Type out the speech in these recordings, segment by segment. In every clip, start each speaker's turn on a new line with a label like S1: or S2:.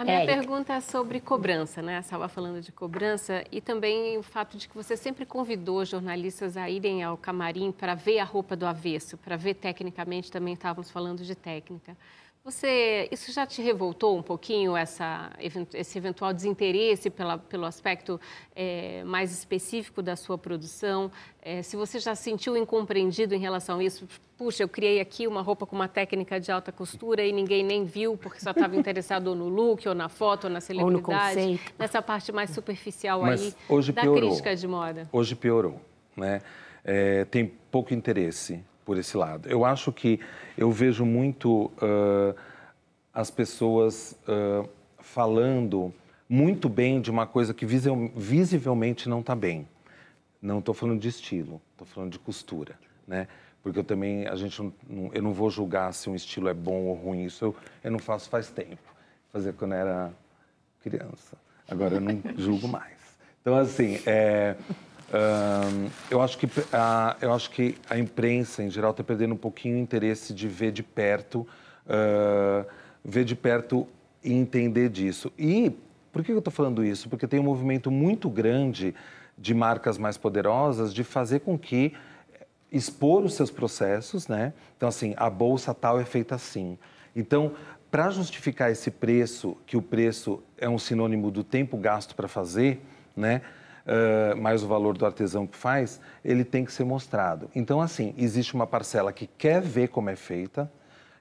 S1: A é minha Érica. pergunta é sobre cobrança, né? Estava falando de cobrança e também o fato de que você sempre convidou jornalistas a irem ao camarim para ver a roupa do avesso, para ver tecnicamente, também estávamos falando de técnica. Você, isso já te revoltou um pouquinho, essa, esse eventual desinteresse pela, pelo aspecto é, mais específico da sua produção? É, se você já sentiu incompreendido em relação a isso? Puxa, eu criei aqui uma roupa com uma técnica de alta costura e ninguém nem viu porque só estava interessado no look, ou na foto, ou na celebridade. Ou no conceito. Nessa parte mais superficial Mas aí hoje da piorou. crítica de moda.
S2: Hoje piorou, né? É, tem pouco interesse por esse lado. Eu acho que eu vejo muito uh, as pessoas uh, falando muito bem de uma coisa que visivelmente não está bem. Não estou falando de estilo, estou falando de costura, né? Porque eu também, a gente, não, eu não vou julgar se um estilo é bom ou ruim, isso eu, eu não faço faz tempo. Fazer quando era criança. Agora eu não julgo mais. Então, assim, é, eu, acho que a, eu acho que a imprensa, em geral, está perdendo um pouquinho o interesse de ver de perto, uh, ver de perto e entender disso. E por que eu estou falando isso? Porque tem um movimento muito grande de marcas mais poderosas de fazer com que eh, expor os seus processos, né? Então, assim, a bolsa tal é feita assim. Então, para justificar esse preço, que o preço é um sinônimo do tempo gasto para fazer, né? mais o valor do artesão que faz, ele tem que ser mostrado. Então, assim, existe uma parcela que quer ver como é feita,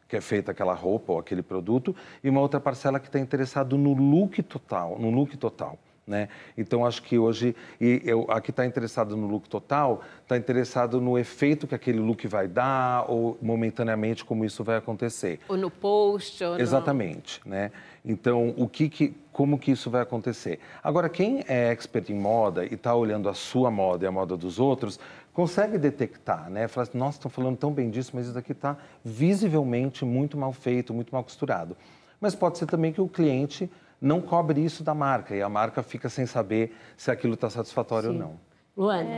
S2: que é feita aquela roupa ou aquele produto, e uma outra parcela que está interessado no look total, no look total. Né? Então acho que hoje e eu, aqui está interessado no look total, está interessado no efeito que aquele look vai dar ou momentaneamente como isso vai acontecer.
S1: Ou no post. Ou
S2: Exatamente, no... né? Então o que, que como que isso vai acontecer? Agora quem é expert em moda e está olhando a sua moda e a moda dos outros consegue detectar, né? Fala assim, nossa, estão falando tão bem disso, mas isso aqui está visivelmente muito mal feito, muito mal costurado. Mas pode ser também que o cliente não cobre isso da marca e a marca fica sem saber se aquilo está satisfatório Sim. ou não.
S1: Luana.